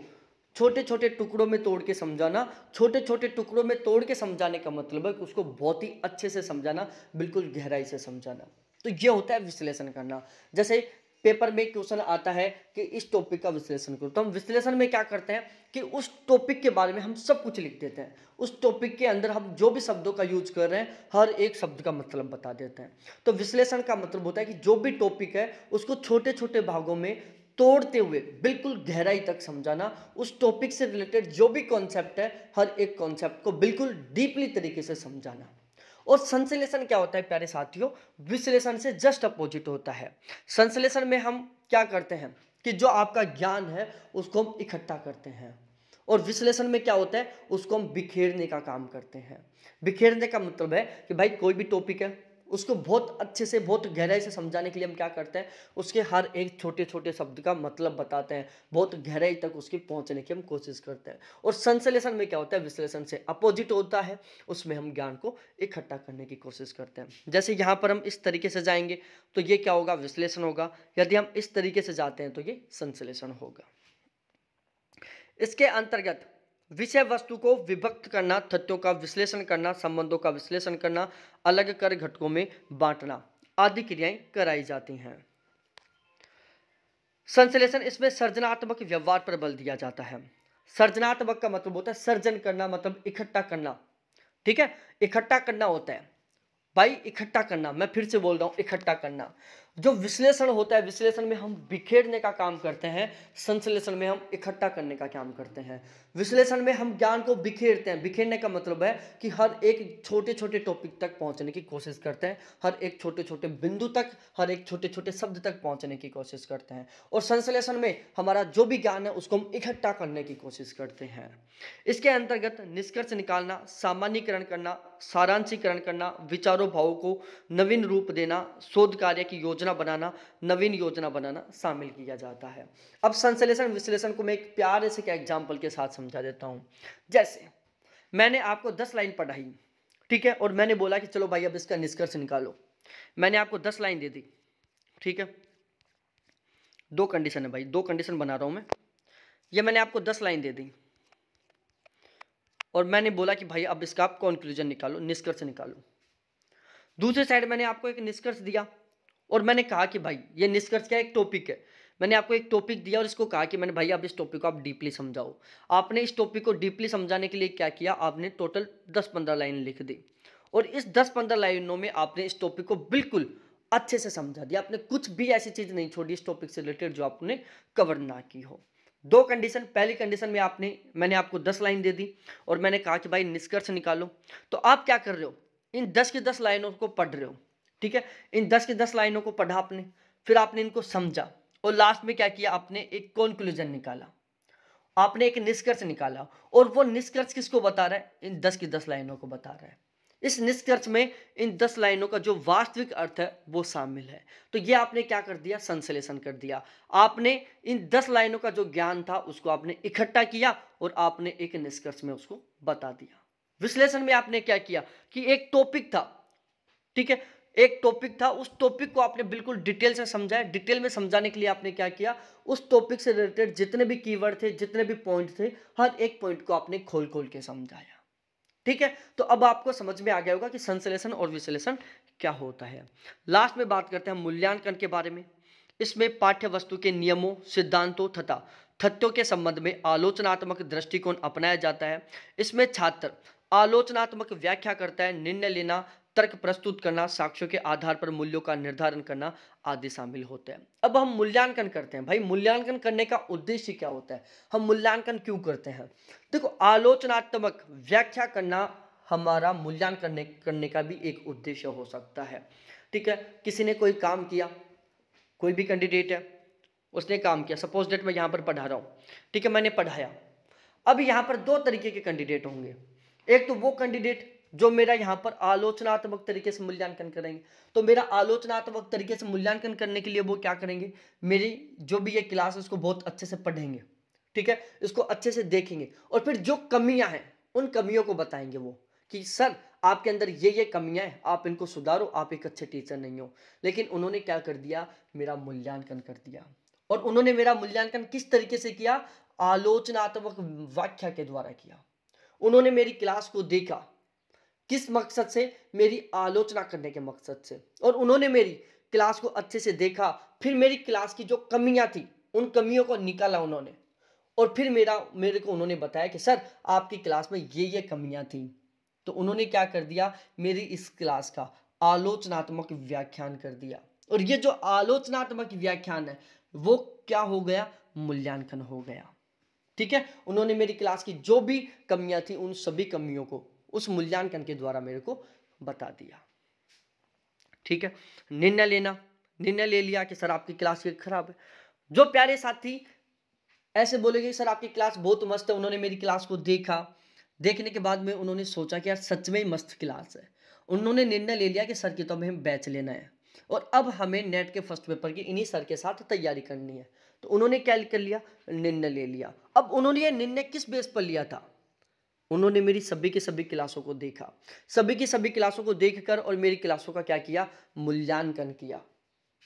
छोटे छोटे टुकड़ों में तोड़ के समझाना छोटे छोटे टुकड़ों में तोड़ के समझाने का मतलब है कि उसको बहुत ही अच्छे से समझाना बिल्कुल गहराई से समझाना तो ये होता है विश्लेषण करना जैसे पेपर में क्वेश्चन आता है कि इस टॉपिक का विश्लेषण करो तो हम विश्लेषण में क्या करते हैं कि उस टॉपिक के बारे में हम सब कुछ लिख देते हैं उस टॉपिक के अंदर हम जो भी शब्दों का यूज कर रहे हैं हर एक शब्द का मतलब बता देते हैं तो विश्लेषण का मतलब होता है कि जो भी टॉपिक है उसको छोटे छोटे भागों में तोड़ते हुए बिल्कुल गहराई तक समझाना उस टॉपिक से रिलेटेड जो भी कॉन्सेप्ट है हर एक कॉन्सेप्ट को बिल्कुल डीपली तरीके से समझाना और संश्लेषण क्या होता है प्यारे साथियों विश्लेषण से जस्ट अपोजिट होता है संश्लेषण में हम क्या करते हैं कि जो आपका ज्ञान है उसको हम इकट्ठा करते हैं और विश्लेषण में क्या होता है उसको हम बिखेरने का काम करते हैं बिखेरने का मतलब है कि भाई कोई भी टॉपिक है उसको बहुत अच्छे से बहुत गहराई से समझाने के लिए हम क्या करते हैं उसके हर एक छोटे छोटे शब्द का मतलब बताते हैं बहुत गहराई तक उसकी पहुंचने की हम कोशिश करते हैं और संश्लेषण में क्या होता है विश्लेषण से अपोजिट होता है उसमें हम ज्ञान को इकट्ठा करने की कोशिश करते हैं जैसे यहाँ पर हम इस तरीके से जाएंगे तो ये क्या होगा विश्लेषण होगा यदि हम इस तरीके से जाते हैं तो ये संश्लेषण होगा इसके अंतर्गत विषय वस्तु को विभक्त करना तथ्यों का विश्लेषण करना संबंधों का विश्लेषण करना अलग कर घटकों में बांटना आदि क्रियाएं कराई जाती हैं संश्लेषण इसमें सर्जनात्मक व्यवहार पर बल दिया जाता है सर्जनात्मक का मतलब होता है सर्जन करना मतलब इकट्ठा करना ठीक है इकट्ठा करना होता है भाई इकट्ठा करना मैं फिर से बोल रहा हूं इकट्ठा करना जो विश्लेषण होता है विश्लेषण में हम बिखेरने का काम करते हैं संश्लेषण में हम इकट्ठा करने का काम करते हैं विश्लेषण में हम ज्ञान को बिखेरते हैं बिखेरने का मतलब है कि हर एक छोटे छोटे टॉपिक तक पहुंचने की कोशिश करते हैं हर एक छोटे छोटे बिंदु तक हर एक छोटे छोटे शब्द तक पहुंचने की कोशिश करते हैं और संश्लेषण में हमारा जो भी ज्ञान है उसको हम इकट्ठा करने की कोशिश करते हैं इसके अंतर्गत निष्कर्ष निकालना सामान्यकरण करना सारांशीकरण करना विचारों भावों को नवीन रूप देना शोध कार्य की योजना योजना बनाना नवीन योजना बनाना शामिल किया जाता है अब संश्लेषण विश्लेषण को मैं एक प्यारे से क्या एग्जाम्पल के साथ समझा देता हूँ जैसे मैंने आपको दस लाइन पढ़ाई ठीक है और मैंने बोला कि चलो भाई अब इसका निष्कर्ष निकालो मैंने आपको दस लाइन दे दी ठीक है दो कंडीशन है भाई दो कंडीशन बना रहा हूँ मैं ये मैंने आपको दस लाइन दे दी और मैंने बोला कि भाई अब इसका आप कॉन्क्लूजन निकालो निष्कर्ष निकालो दूसरे साइड मैंने आपको एक निष्कर्ष दिया और मैंने कहा कि भाई ये निष्कर्ष क्या एक टॉपिक है मैंने आपको एक टॉपिक दिया और इसको कहा कि मैंने भाई आप इस टॉपिक को आप डीपली समझाओ आपने इस टॉपिक को डीपली समझाने के लिए क्या किया आपने टोटल दस पंद्रह लाइन लिख दी और इस दस पंद्रह लाइनों में आपने इस टॉपिक को बिल्कुल अच्छे से समझा दिया आपने कुछ भी ऐसी चीज़ नहीं छोड़ी इस टॉपिक से रिलेटेड जो आपने कवर ना की हो दो कंडीशन पहली कंडीशन में आपने मैंने आपको दस लाइन दे दी और मैंने कहा कि भाई निष्कर्ष निकालो तो आप क्या कर रहे हो इन दस की दस लाइनों को पढ़ रहे हो ठीक है इन दस के दस लाइनों को पढ़ा आपने फिर आपने इनको समझा और लास्ट में क्या किया आपने एक कॉन्क्लूजन निकाला आपने एक निष्कर्ष निकाला और वो निष्कर्ष किसको बता रहा है इन दस की दस लाइनों को बता रहा है इस निष्कर्ष में इन दस लाइनों का जो वास्तविक अर्थ है वो शामिल है तो ये आपने क्या कर दिया संश्लेषण कर दिया आपने इन दस लाइनों का जो ज्ञान था उसको आपने इकट्ठा किया और आपने एक निष्कर्ष में उसको बता दिया विश्लेषण में आपने क्या किया कि एक टॉपिक था ठीक है एक टॉपिक था उस टॉपिक को आपने बिल्कुल डिटेल से समझाया डिटेल में समझाने के लिए आपने क्या किया उस टॉपिक से रिलेटेड जितने भी कीवर्ड थे जितने भी पॉइंट थे हर एक पॉइंट को आपने खोल खोल के समझाया ठीक है तो अब आपको समझ में आ गया होगा कि संश्लेषण और विश्लेषण क्या होता है लास्ट में बात करते हैं मूल्यांकन के बारे में इसमें पाठ्य वस्तु के नियमों सिद्धांतों तथा तथ्यों के संबंध में आलोचनात्मक दृष्टिकोण अपनाया जाता है इसमें छात्र आलोचनात्मक व्याख्या करता है निर्णय लेना तर्क प्रस्तुत करना साक्ष्यों के आधार पर मूल्यों का निर्धारण करना आदि शामिल होते हैं अब हम मूल्यांकन करते हैं भाई मूल्यांकन करने का उद्देश्य क्या होता है हम मूल्यांकन क्यों करते हैं देखो आलोचनात्मक व्याख्या करना हमारा मूल्यांकन करने करने का भी एक उद्देश्य हो सकता है ठीक है किसी ने कोई काम किया कोई भी कैंडिडेट है उसने काम किया सपोज डेट मैं यहाँ पर पढ़ा रहा हूँ ठीक है मैंने पढ़ाया अब यहाँ पर दो तरीके के कैंडिडेट होंगे एक तो वो कैंडिडेट जो मेरा यहाँ पर आलोचनात्मक तरीके से मूल्यांकन करेंगे तो मेरा आलोचनात्मक तरीके से मूल्यांकन करने के लिए वो क्या करेंगे मेरी जो भी ये क्लास है उसको बहुत अच्छे से पढ़ेंगे ठीक है इसको अच्छे से देखेंगे और फिर जो कमियां हैं उन कमियों को बताएंगे वो कि सर आपके अंदर ये ये कमियां हैं आप इनको सुधारो आप एक अच्छे टीचर नहीं हो लेकिन उन्होंने क्या कर दिया मेरा मूल्यांकन कर दिया और उन्होंने मेरा मूल्यांकन किस तरीके से किया आलोचनात्मक व्याख्या के द्वारा किया उन्होंने मेरी क्लास को देखा किस मकसद से मेरी आलोचना करने के मकसद से और उन्होंने मेरी क्लास को अच्छे से देखा फिर मेरी क्लास की जो कमियां थी उन कमियों को निकाला उन्होंने और फिर मेरा मेरे को उन्होंने बताया कि सर आपकी क्लास में ये ये कमियां थी तो उन्होंने क्या कर दिया मेरी इस क्लास का आलोचनात्मक व्याख्यान कर दिया और ये जो आलोचनात्मक व्याख्यान है वो क्या हो गया मूल्यांकन हो गया ठीक है उन्होंने मेरी क्लास की जो भी कमियां थी उन सभी कमियों को उस मूल्यांकन के द्वारा मेरे को बता दिया ठीक है निर्णय लेना निर्णय ले लिया कि सर आपकी क्लास ये खराब है जो प्यारे साथी ऐसे बोलेंगे सर आपकी क्लास बहुत मस्त है उन्होंने मेरी क्लास को देखा देखने के बाद में उन्होंने सोचा कि यार सच में ही मस्त क्लास है उन्होंने निर्णय ले लिया कि सर की तो हमें बैच लेना है और अब हमें नेट के फर्स्ट पेपर की इन्हीं सर के साथ तैयारी करनी है तो उन्होंने क्या कर लिया निर्णय ले लिया अब उन्होंने ये निर्णय किस बेस पर लिया था उन्होंने मेरी सभी के सभी क्लासों को देखा सभी की सभी क्लासों को देखकर और मेरी क्लासों का क्या किया मूल्यांकन किया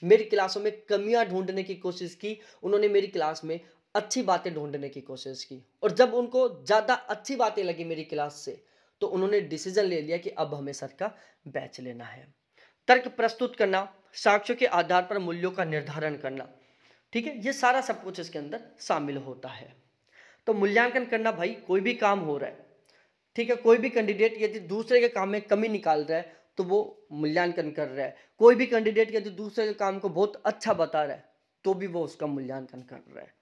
मेरी क्लासों में कमियां ढूंढने की कोशिश की उन्होंने मेरी क्लास में अच्छी बातें ढूंढने की कोशिश की और जब उनको ज़्यादा अच्छी बातें लगी मेरी क्लास से तो उन्होंने डिसीजन ले लिया कि अब हमें सर का बैच लेना है तर्क प्रस्तुत करना साक्ष्यों के आधार पर मूल्यों का निर्धारण करना ठीक है ये सारा सब कुछ इसके अंदर शामिल होता है तो मूल्यांकन करना भाई कोई भी काम हो रहा है ठीक है कोई भी कैंडिडेट यदि दूसरे के काम में कमी निकाल रहा है तो वो मूल्यांकन कर रहा है कोई भी कैंडिडेट यदि दूसरे के काम को बहुत अच्छा बता रहा है तो भी वो उसका मूल्यांकन कर रहा है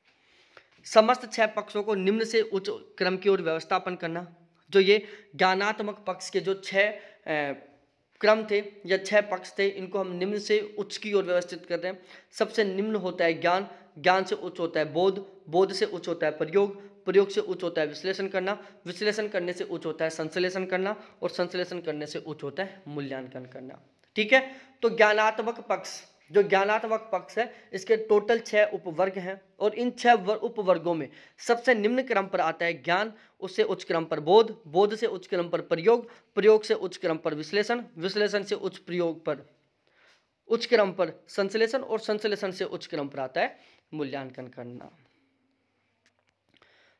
समस्त छह पक्षों को निम्न से उच्च क्रम की ओर व्यवस्थापन करना जो ये ज्ञानात्मक पक्ष के जो छह क्रम थे या छह पक्ष थे इनको हम निम्न से उच्च की ओर व्यवस्थित कर रहे हैं सबसे निम्न होता है ज्ञान ज्ञान से उच्च होता है बोध बोध से उच्च होता है प्रयोग प्रयोग से उच्च होता है विश्लेषण करना विश्लेषण करने से उच्च होता है संश्लेषण करना और संश्लेषण करने से उच्च होता है मूल्यांकन करना ठीक है तो ज्ञानात्मक पक्ष जो ज्ञानात्मक पक्ष है इसके टोटल छह उपवर्ग हैं और इन छह उपवर्गों में सबसे निम्न क्रम पर आता है ज्ञान उससे उच्च क्रम पर बोध बोध से उच्च क्रम पर प्रयोग प्रयोग से उच्च क्रम पर विश्लेषण विश्लेषण से उच्च प्रयोग पर उच्च क्रम पर संश्लेषण और संश्लेषण से उच्च क्रम पर आता है मूल्यांकन करना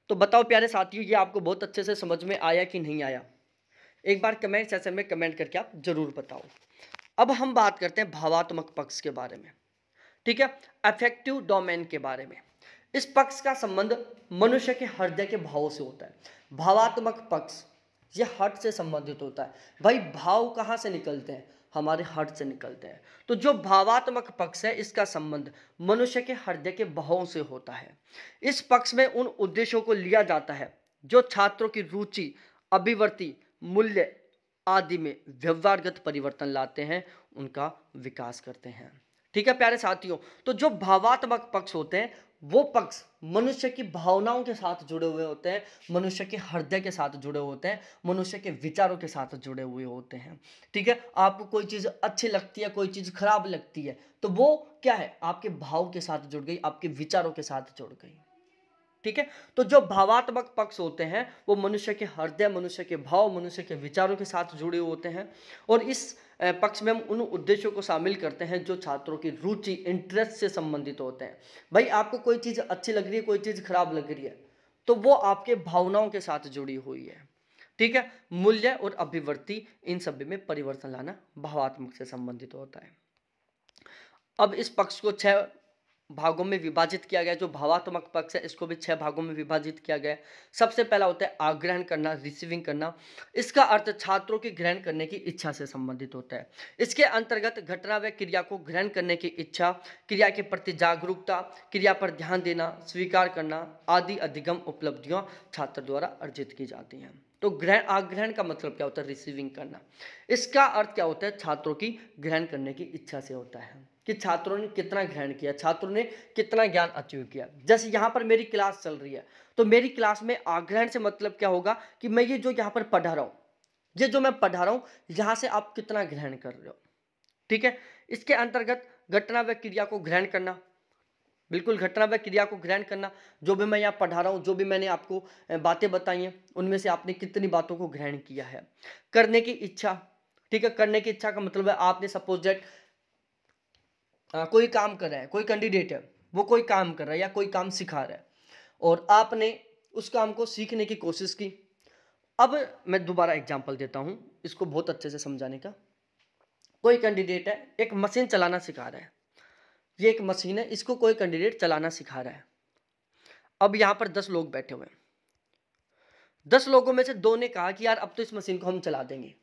तो बताओ प्यारे साथियों ये आपको बहुत अच्छे से समझ में आया कि नहीं आया एक बार कमेंट सेशन में कमेंट करके आप ज़रूर बताओ अब हम बात करते हैं भावात्मक पक्ष के बारे में ठीक है अफेक्टिव डोमेन के बारे में इस पक्ष का संबंध मनुष्य के हृदय के भावों से होता है भावात्मक पक्ष ये हट से संबंधित होता है भाई भाव कहाँ से निकलते हैं हमारे हृदय से निकलते हैं तो जो भावात्मक पक्ष है इसका संबंध मनुष्य के हृदय के भावों से होता है इस पक्ष में उन उद्देश्यों को लिया जाता है जो छात्रों की रुचि अभिवर्ती मूल्य आदि में व्यवहारगत परिवर्तन लाते हैं उनका विकास करते हैं ठीक है प्यारे साथियों तो जो भावात्मक पक्ष होते हैं वो पक्ष मनुष्य की भावनाओं के साथ जुड़े हुए होते हैं मनुष्य के हृदय के साथ जुड़े होते हैं मनुष्य के विचारों के साथ जुड़े हुए होते हैं ठीक है आपको कोई चीज़ अच्छी लगती है कोई चीज़ खराब लगती है तो वो क्या है आपके भाव के साथ जुड़ गई आपके विचारों के साथ जुड़ गई ठीक है तो जो भावात्मक पक्ष होते हैं वो मनुष्य के हृदय मनुष्य के भाव मनुष्य के विचारों के साथ जुड़े होते हैं और इस पक्ष में हम उन उद्देश्यों को शामिल करते हैं जो छात्रों की रुचि इंटरेस्ट से संबंधित होते हैं भाई आपको कोई चीज़ अच्छी लग रही है कोई चीज़ खराब लग रही है तो वो आपके भावनाओं के साथ जुड़ी हुई है ठीक है मूल्य और अभिवृत्ति इन सभी में परिवर्तन लाना भावात्मक से संबंधित होता है अब इस पक्ष को छह भागों में विभाजित किया गया जो भावात्मक पक्ष है इसको भी छह भागों में विभाजित किया गया सबसे पहला होता है आग्रहण करना रिसीविंग करना इसका अर्थ छात्रों की ग्रहण करने की इच्छा से संबंधित होता है इसके अंतर्गत घटना व क्रिया को ग्रहण करने की इच्छा क्रिया के प्रति जागरूकता क्रिया पर ध्यान देना स्वीकार करना आदि अधिगम उपलब्धियाँ छात्र द्वारा अर्जित की जाती हैं तो ग्रहण आग्रहण का मतलब क्या होता है रिसीविंग करना इसका अर्थ क्या होता है छात्रों की ग्रहण करने की इच्छा से होता है कि छात्रों ने कितना ग्रहण किया छात्रों ने कितना ज्ञान अचीव किया जैसे यहाँ पर मेरी क्लास चल रही है तो मेरी क्लास में आग्रहण से मतलब क्या होगा कि मैं ये जो यहाँ पर पढ़ा रहा हूँ ये जो मैं पढ़ा रहा हूँ यहाँ से आप कितना ग्रहण कर रहे हो ठीक है इसके अंतर्गत घटना व क्रिया को ग्रहण करना बिल्कुल घटना व क्रिया को ग्रहण करना जो भी मैं यहाँ पढ़ा रहा हूँ जो भी मैंने आपको बातें बताई हैं उनमें से आपने कितनी बातों को ग्रहण किया है करने की इच्छा ठीक है करने की इच्छा का मतलब है आपने सपोज डेट आ, हाँ, कोई काम कर रहा है कोई कैंडिडेट है वो कोई काम कर रहा है या कोई काम सिखा रहा है और आपने उस काम को सीखने की कोशिश की अब मैं दोबारा एग्जाम्पल देता हूँ इसको बहुत अच्छे से समझाने का कोई कैंडिडेट है एक मशीन चलाना सिखा रहा है ये एक मशीन है इसको कोई कैंडिडेट चलाना सिखा रहा है अब यहाँ पर दस लोग बैठे हुए हैं दस लोगों में से दो ने कहा कि यार अब तो इस मशीन को हम चला देंगे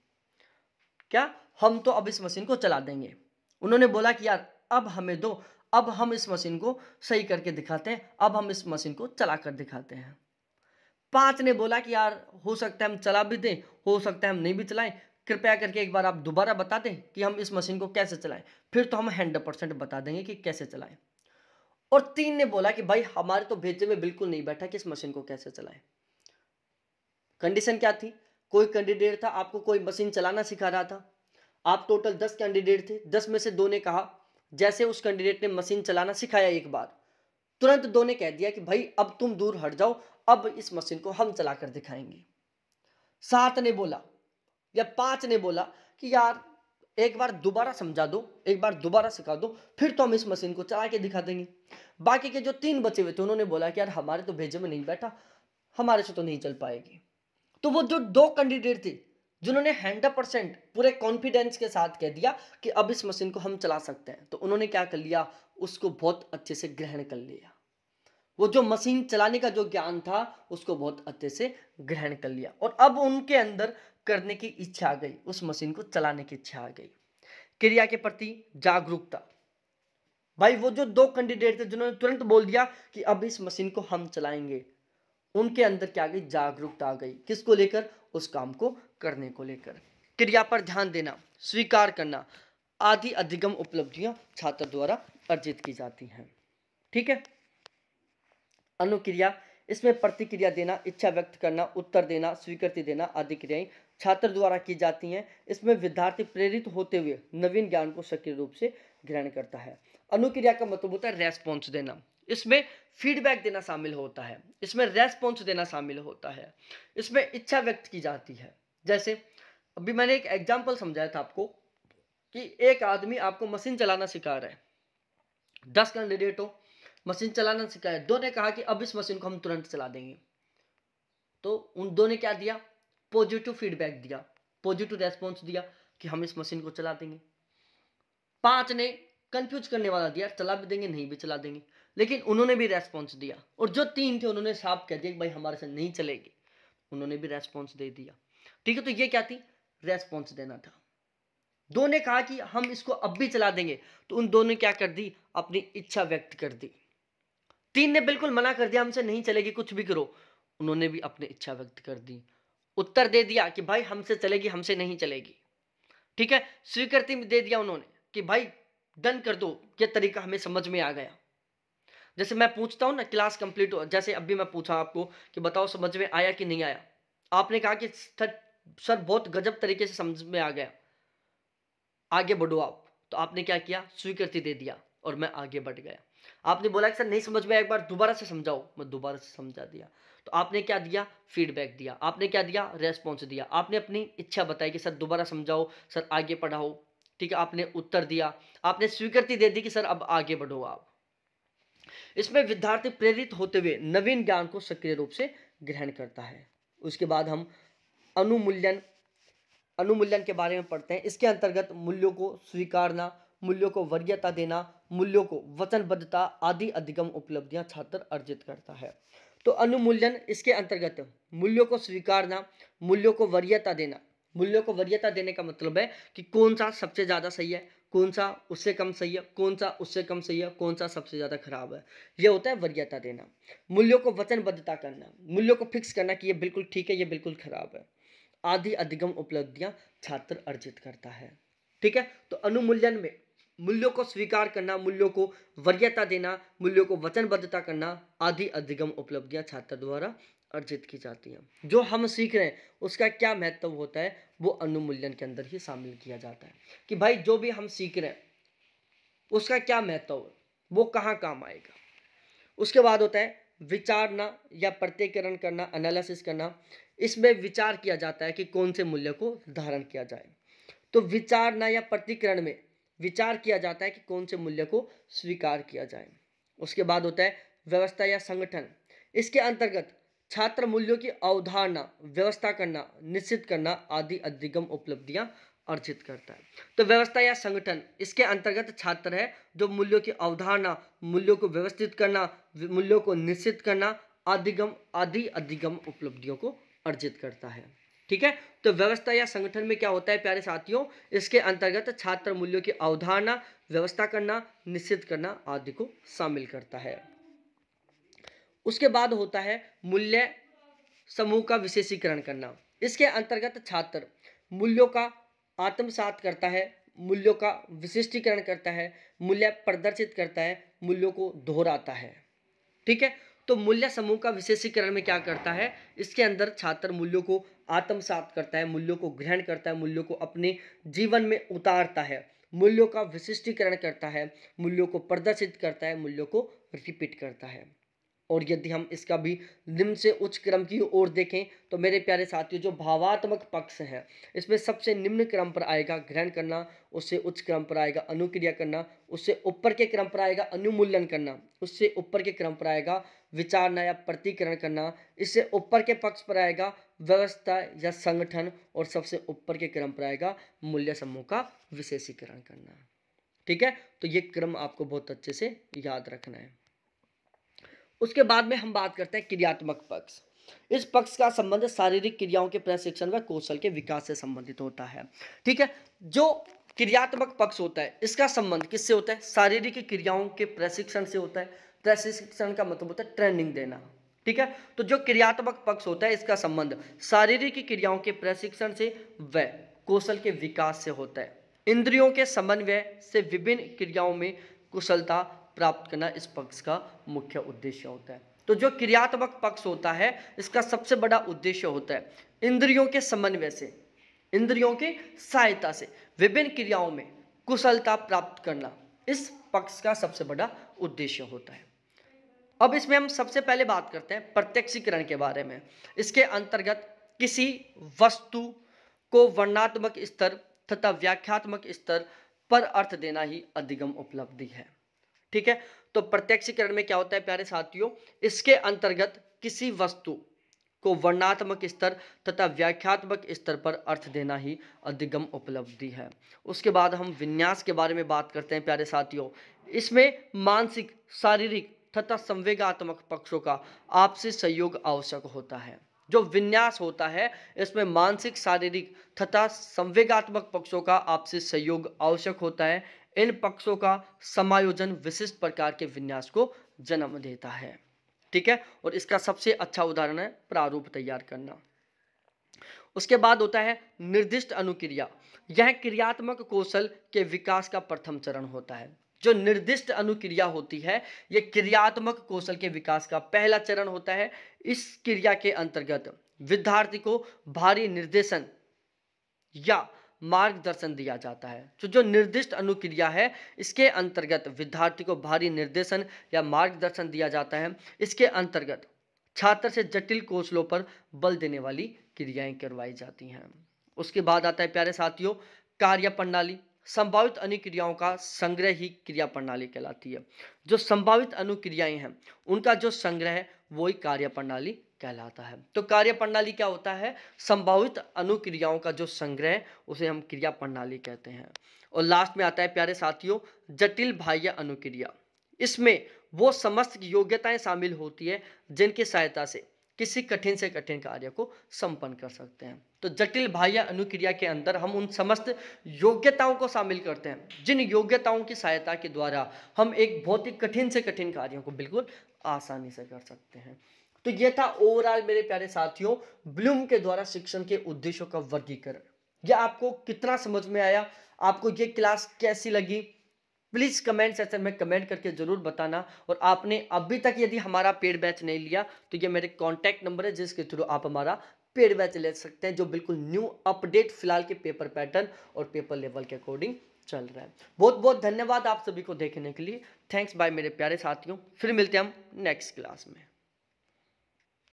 क्या हम तो अब इस मशीन को चला देंगे उन्होंने बोला कि यार अब हमें दो अब हम इस मशीन को सही करके दिखाते हैं अब हम इस मशीन को चला कर दिखाते हैं पांच ने बोला कि यार हो सकता है हम चला भी दें हो सकता है हम नहीं भी चलाएं कृपया करके एक बार आप दोबारा बता दें कि हम इस मशीन को कैसे चलाएं फिर तो हम हंड्रेड परसेंट बता देंगे कि कैसे चलाएं और तीन ने बोला कि भाई हमारे तो भेजे में बिल्कुल नहीं बैठा कि इस मशीन को कैसे चलाएं कंडीशन क्या थी कोई कैंडिडेट था आपको कोई मशीन चलाना सिखा रहा था आप टोटल दस कैंडिडेट थे दस में से दो ने कहा जैसे उस कैंडिडेट ने मशीन चलाना सिखाया एक बार तुरंत दो ने कह दिया कि भाई अब तुम दूर हट जाओ अब इस मशीन को हम चलाकर दिखाएंगे सात ने बोला या पांच ने बोला कि यार एक बार दोबारा समझा दो एक बार दोबारा सिखा दो फिर तो हम इस मशीन को चला के दिखा देंगे बाकी के जो तीन बचे हुए थे उन्होंने बोला कि यार हमारे तो भेजे में नहीं बैठा हमारे से तो नहीं चल पाएगी तो वो जो दो कैंडिडेट थे जिन्होंने हंड्रेड परसेंट पूरे कॉन्फिडेंस के साथ कह दिया कि अब इस मशीन को हम चला सकते हैं तो उन्होंने क्या कर लिया उसको बहुत अच्छे से ग्रहण कर लिया वो जो मशीन चलाने का जो ज्ञान था उसको बहुत अच्छे से ग्रहण कर लिया और अब उनके अंदर करने की इच्छा आ गई उस मशीन को चलाने की इच्छा आ गई क्रिया के प्रति जागरूकता भाई वो जो दो कैंडिडेट थे जिन्होंने तुरंत बोल दिया कि अब इस मशीन को हम चलाएंगे उनके अंदर क्या गई जागरूकता आ गई किसको लेकर उस काम को करने को लेकर क्रिया पर ध्यान देना स्वीकार करना आदि अधिगम उपलब्धियां छात्र द्वारा अर्जित की जाती हैं ठीक है अनुक्रिया इसमें प्रतिक्रिया देना इच्छा व्यक्त करना उत्तर देना स्वीकृति देना आदि क्रियाएं छात्र द्वारा की जाती हैं इसमें विद्यार्थी प्रेरित होते हुए नवीन ज्ञान को सक्रिय रूप से ग्रहण करता है अनुक्रिया का मतलब होता है रेस्पॉन्स देना इसमें फीडबैक देना शामिल होता है इसमें रेस्पॉन्स देना शामिल होता है इसमें इच्छा व्यक्त की जाती है जैसे अभी मैंने एक एग्जाम्पल समझाया था आपको कि एक आदमी आपको मशीन चलाना सिखा रहा है दस कैंडिडेट हो मशीन चलाना सिखा रहे दो ने कहा कि अब इस मशीन को हम तुरंत चला देंगे तो उन दो ने क्या दिया पॉजिटिव फीडबैक दिया पॉजिटिव रेस्पॉन्स दिया कि हम इस मशीन को चला देंगे पांच ने कंफ्यूज करने वाला दिया चला भी देंगे नहीं भी चला देंगे लेकिन उन्होंने भी रेस्पॉन्स दिया और जो तीन थे उन्होंने साफ कह दिया कि भाई हमारे साथ नहीं चलेगी उन्होंने भी रेस्पॉन्स दे दिया ठीक है तो ये क्या थी रेस्पॉन्स देना था दो ने कहा कि हम इसको अब भी चला देंगे तो उन दोनों ने क्या कर दी अपनी इच्छा व्यक्त कर दी तीन ने बिल्कुल मना कर दिया हमसे नहीं चलेगी कुछ भी करो उन्होंने भी अपनी इच्छा व्यक्त कर दी उत्तर दे दिया कि भाई हमसे चलेगी हमसे नहीं चलेगी ठीक है स्वीकृति दे दिया उन्होंने कि भाई डन कर दो ये तरीका हमें समझ में आ गया जैसे मैं पूछता हूँ ना क्लास कंप्लीट हो जैसे अभी मैं पूछा आपको कि बताओ समझ में आया कि नहीं आया आपने कहा कि सर सर बहुत गजब तरीके से समझ में आ गया आगे बढ़ो आप तो आपने क्या किया स्वीकृति दे दिया और मैं आगे बढ़ गया आपने बोला कि सर नहीं समझ में एक बार दोबारा से समझाओ मैं दोबारा से समझा दिया तो आपने क्या दिया फीडबैक दिया आपने क्या दिया रेस्पॉन्स दिया आपने अपनी इच्छा बताई कि सर दोबारा समझाओ सर आगे पढ़ाओ ठीक है आपने उत्तर दिया आपने स्वीकृति दे दी कि सर अब आगे बढ़ो आप इसमें विद्यार्थी प्रेरित होते हुए नवीन ज्ञान को सक्रिय रूप से ग्रहण करता है उसके बाद हम अनुमूल्यन अनुमूल्यन के बारे में पढ़ते हैं इसके अंतर्गत मूल्यों को स्वीकारना मूल्यों को वरीयता देना मूल्यों को वचनबद्धता आदि अधिगम उपलब्धियां छात्र अर्जित करता है तो अनुमूल्यन इसके अंतर्गत मूल्यों को स्वीकारना मूल्यों को वरीयता देना मूल्यों को वरीयता देने का मतलब है कि कौन सा सबसे ज़्यादा सही है कौन सा उससे कम सही है कौन सा उससे कम सही है कौन सा सबसे ज़्यादा खराब है यह होता है वरीयता देना मूल्यों को वचनबद्धता करना मूल्यों को फिक्स करना कि यह बिल्कुल ठीक है यह बिल्कुल खराब है आदि अधिगम उपलब्धियां छात्र अर्जित करता है ठीक है तो अनुमूल्यन में मूल्यों को स्वीकार करना मूल्यों को वरीयता देना मूल्यों को वचनबद्धता करना आदि अधिगम उपलब्धियां छात्र द्वारा अर्जित की जाती है जो हम सीख रहे हैं उसका क्या महत्व होता है वो अनुमूल्यन के अंदर ही शामिल किया जाता है कि भाई जो भी हम सीख रहे हैं उसका क्या महत्व है वो कहाँ काम आएगा उसके बाद होता है विचारना या प्रत्येकरण करना एनालिसिस करना इसमें विचार किया जाता है कि कौन से मूल्य को धारण किया जाए तो विचारना या प्रतिकरण में विचार किया जाता है कि कौन से मूल्य को स्वीकार किया जाए उसके बाद होता है व्यवस्था या संगठन इसके अंतर्गत छात्र मूल्यों की अवधारणा व्यवस्था करना निश्चित करना आदि अधिगम उपलब्धियां अर्जित करता है तो व्यवस्था या संगठन इसके अंतर्गत छात्र है जो मूल्यों की अवधारणा मूल्यों को व्यवस्थित करना मूल्यों को निश्चित करना अधिगम आदि अधिगम उपलब्धियों को अर्जित करता है ठीक है तो व्यवस्था या संगठन में क्या होता है प्यारे साथियों इसके अंतर्गत छात्र मूल्यों की अवधारणा व्यवस्था करना निश्चित करना आदि को शामिल करता है उसके बाद होता है मूल्य समूह का विशेषीकरण करना इसके अंतर्गत छात्र मूल्यों का आत्मसात करता है मूल्यों का विशिष्टीकरण करता है मूल्य प्रदर्शित करता है मूल्यों को दोहराता है ठीक है तो मूल्य समूह का विशेषीकरण में क्या करता है इसके अंदर छात्र मूल्यों को आत्मसात करता है मूल्यों को ग्रहण करता है मूल्यों को अपने जीवन में उतारता है मूल्यों का विशिष्टीकरण करता है मूल्यों को प्रदर्शित करता है मूल्यों को रिपीट करता है और यदि हम इसका भी निम्न से उच्च क्रम की ओर देखें तो मेरे प्यारे साथियों जो भावात्मक पक्ष हैं इसमें सबसे निम्न क्रम पर आएगा ग्रहण करना उससे उच्च क्रम पर आएगा अनुक्रिया करना उससे ऊपर के क्रम पर आएगा अनुमूल्यन करना उससे ऊपर के क्रम पर आएगा विचारना या प्रतिकरण करना इससे ऊपर के पक्ष पर आएगा व्यवस्था या संगठन और सबसे ऊपर के क्रम पर आएगा मूल्य समूह का विशेषीकरण करना ठीक है तो ये क्रम आपको बहुत अच्छे से याद रखना है उसके बाद में हम बात करते हैं क्रियात्मक पक्ष इस पक्ष का संबंध शारीरिक क्रियाओं के प्रशिक्षण व कौशल के विकास से संबंधित होता है ठीक है जो क्रियात्मक पक्ष होता है इसका संबंध किससे होता है शारीरिक क्रियाओं के प्रशिक्षण से होता है प्रशिक्षण का मतलब होता है ट्रेनिंग देना ठीक है तो जो क्रियात्मक पक्ष होता है इसका संबंध शारीरिक क्रियाओं के प्रशिक्षण से व कौशल के विकास से होता है इंद्रियों के समन्वय से विभिन्न क्रियाओं में कुशलता प्राप्त करना इस पक्ष का मुख्य उद्देश्य होता है तो जो क्रियात्मक पक्ष होता है इसका सबसे बड़ा उद्देश्य होता है इंद्रियों के समन्वय से इंद्रियों की सहायता से विभिन्न क्रियाओं में कुशलता प्राप्त करना इस पक्ष का सबसे बड़ा उद्देश्य होता है अब इसमें हम सबसे पहले बात करते हैं प्रत्यक्षीकरण के बारे में इसके अंतर्गत किसी वस्तु को वर्णात्मक स्तर तथा व्याख्यात्मक स्तर पर अर्थ देना ही अधिगम उपलब्धि है ठीक है तो प्रत्यक्षीकरण में क्या होता है प्यारे साथियों इसके अंतर्गत किसी वस्तु को वर्णात्मक स्तर तथा व्याख्यात्मक स्तर पर अर्थ देना ही अधिगम उपलब्धि है उसके बाद हम विन्यास के बारे में बात करते हैं प्यारे साथियों इसमें मानसिक शारीरिक तथा संवेगात्मक पक्षों का आपसी सहयोग आवश्यक होता है जो विन्यास होता है इसमें मानसिक शारीरिक तथा संवेगात्मक पक्षों का आपसी सहयोग आवश्यक होता है इन पक्षों का समायोजन विशिष्ट प्रकार के विन्यास को जन्म देता है ठीक है और इसका सबसे अच्छा उदाहरण है प्रारूप तैयार करना उसके बाद होता है निर्दिष्ट अनुक्रिया यह क्रियात्मक कौशल के विकास का प्रथम चरण होता है जो निर्दिष्ट अनुक्रिया होती है यह क्रियात्मक कौशल के विकास का पहला चरण होता है इस क्रिया के अंतर्गत विद्यार्थी को भारी निर्देशन या मार्गदर्शन दिया जाता है तो जो निर्दिष्ट अनुक्रिया है इसके अंतर्गत विद्यार्थी को भारी निर्देशन या मार्गदर्शन दिया जाता है इसके अंतर्गत छात्र से जटिल कौशलों पर बल देने वाली क्रियाएं करवाई जाती हैं उसके बाद आता है प्यारे साथियों कार्य प्रणाली संभावित अनुक्रियाओं का संग्रह ही क्रिया प्रणाली कहलाती है जो संभावित अनुक्रियाएं हैं उनका जो संग्रह है वही कार्य प्रणाली कहलाता है तो कार्य प्रणाली क्या होता है संभावित अनुक्रियाओं का जो संग्रह उसे हम क्रिया प्रणाली कहते हैं और लास्ट में आता है प्यारे साथियों जटिल बाह्य अनुक्रिया इसमें वो समस्त योग्यताएं शामिल होती है जिनकी सहायता से किसी कठिन से कठिन कार्य को संपन्न कर सकते हैं तो जटिल बाह्य अनुक्रिया के अंदर हम उन समस्त योग्यताओं को शामिल करते हैं जिन योग्यताओं की सहायता के द्वारा हम एक बहुत ही कठिन से कठिन कार्यों को बिल्कुल आसानी से कर सकते हैं तो यह था ओवरऑल मेरे प्यारे साथियों ब्लूम के द्वारा शिक्षण के उद्देश्यों का वर्गीकरण यह आपको कितना समझ में आया आपको ये क्लास कैसी लगी प्लीज़ कमेंट सेक्शन में कमेंट करके ज़रूर बताना और आपने अभी तक यदि हमारा पेड बैच नहीं लिया तो ये मेरे कॉन्टैक्ट नंबर है जिसके थ्रू आप हमारा पेड बैच ले सकते हैं जो बिल्कुल न्यू अपडेट फिलहाल के पेपर पैटर्न और पेपर लेवल के अकॉर्डिंग चल रहा है बहुत बहुत धन्यवाद आप सभी को देखने के लिए थैंक्स बाय मेरे प्यारे साथियों फिर मिलते हैं हम नेक्स्ट क्लास में